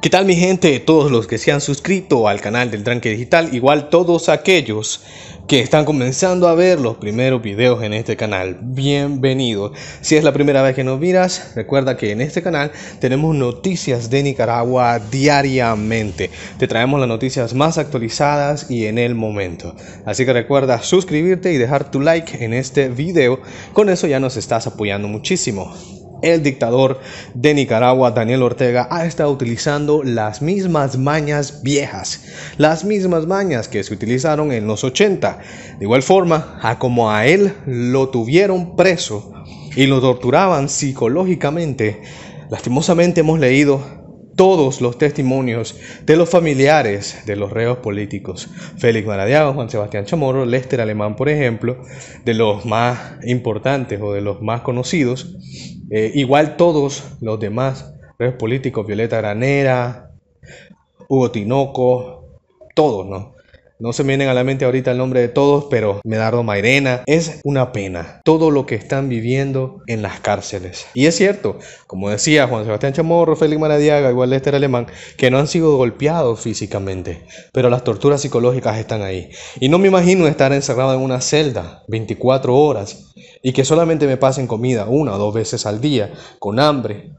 ¿Qué tal mi gente? Todos los que se han suscrito al canal del Tranque Digital, igual todos aquellos que están comenzando a ver los primeros videos en este canal, bienvenidos. Si es la primera vez que nos miras, recuerda que en este canal tenemos noticias de Nicaragua diariamente. Te traemos las noticias más actualizadas y en el momento. Así que recuerda suscribirte y dejar tu like en este video. Con eso ya nos estás apoyando muchísimo el dictador de Nicaragua, Daniel Ortega, ha estado utilizando las mismas mañas viejas, las mismas mañas que se utilizaron en los 80. De igual forma, a como a él lo tuvieron preso y lo torturaban psicológicamente, lastimosamente hemos leído todos los testimonios de los familiares de los reos políticos. Félix Maradiago, Juan Sebastián Chamorro, Lester Alemán, por ejemplo, de los más importantes o de los más conocidos. Eh, igual todos los demás reos políticos, Violeta Granera, Hugo Tinoco, todos, ¿no? No se me vienen a la mente ahorita el nombre de todos, pero Medardo Mairena. Es una pena todo lo que están viviendo en las cárceles. Y es cierto, como decía Juan Sebastián Chamorro, Félix Maradiaga, igual Lester Alemán, que no han sido golpeados físicamente, pero las torturas psicológicas están ahí. Y no me imagino estar encerrado en una celda 24 horas y que solamente me pasen comida una o dos veces al día, con hambre,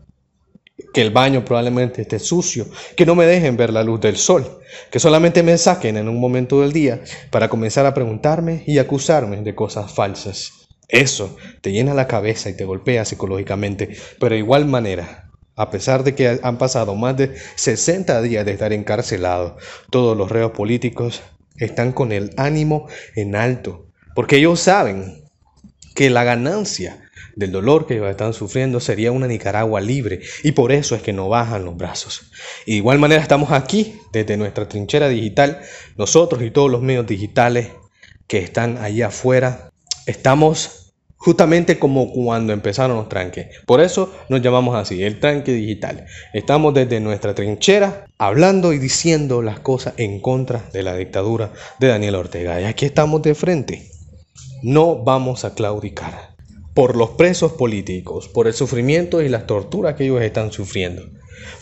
que el baño probablemente esté sucio, que no me dejen ver la luz del sol, que solamente me saquen en un momento del día para comenzar a preguntarme y acusarme de cosas falsas. Eso te llena la cabeza y te golpea psicológicamente, pero de igual manera, a pesar de que han pasado más de 60 días de estar encarcelado, todos los reos políticos están con el ánimo en alto, porque ellos saben que la ganancia del dolor que están sufriendo, sería una Nicaragua libre. Y por eso es que no bajan los brazos. de igual manera estamos aquí, desde nuestra trinchera digital, nosotros y todos los medios digitales que están ahí afuera, estamos justamente como cuando empezaron los tranques. Por eso nos llamamos así, el tranque digital. Estamos desde nuestra trinchera hablando y diciendo las cosas en contra de la dictadura de Daniel Ortega. Y aquí estamos de frente. No vamos a claudicar por los presos políticos, por el sufrimiento y las torturas que ellos están sufriendo,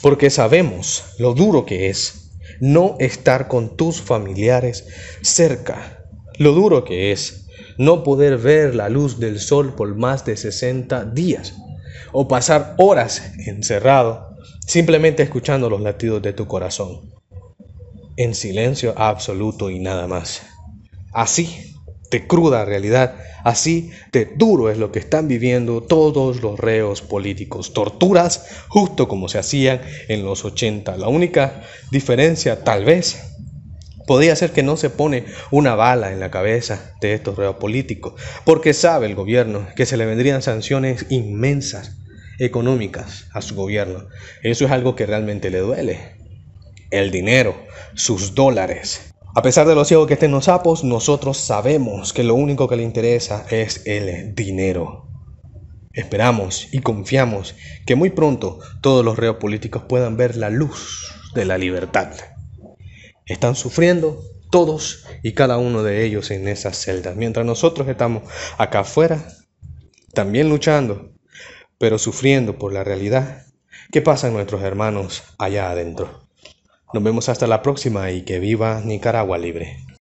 porque sabemos lo duro que es no estar con tus familiares cerca, lo duro que es no poder ver la luz del sol por más de 60 días o pasar horas encerrado simplemente escuchando los latidos de tu corazón en silencio absoluto y nada más. Así de cruda realidad. Así de duro es lo que están viviendo todos los reos políticos. Torturas justo como se hacían en los 80. La única diferencia tal vez podría ser que no se pone una bala en la cabeza de estos reos políticos, porque sabe el gobierno que se le vendrían sanciones inmensas económicas a su gobierno. Eso es algo que realmente le duele. El dinero, sus dólares, a pesar de lo ciego que estén los sapos, nosotros sabemos que lo único que le interesa es el dinero. Esperamos y confiamos que muy pronto todos los reos políticos puedan ver la luz de la libertad. Están sufriendo todos y cada uno de ellos en esas celdas, mientras nosotros estamos acá afuera, también luchando, pero sufriendo por la realidad que pasan nuestros hermanos allá adentro. Nos vemos hasta la próxima y que viva Nicaragua libre.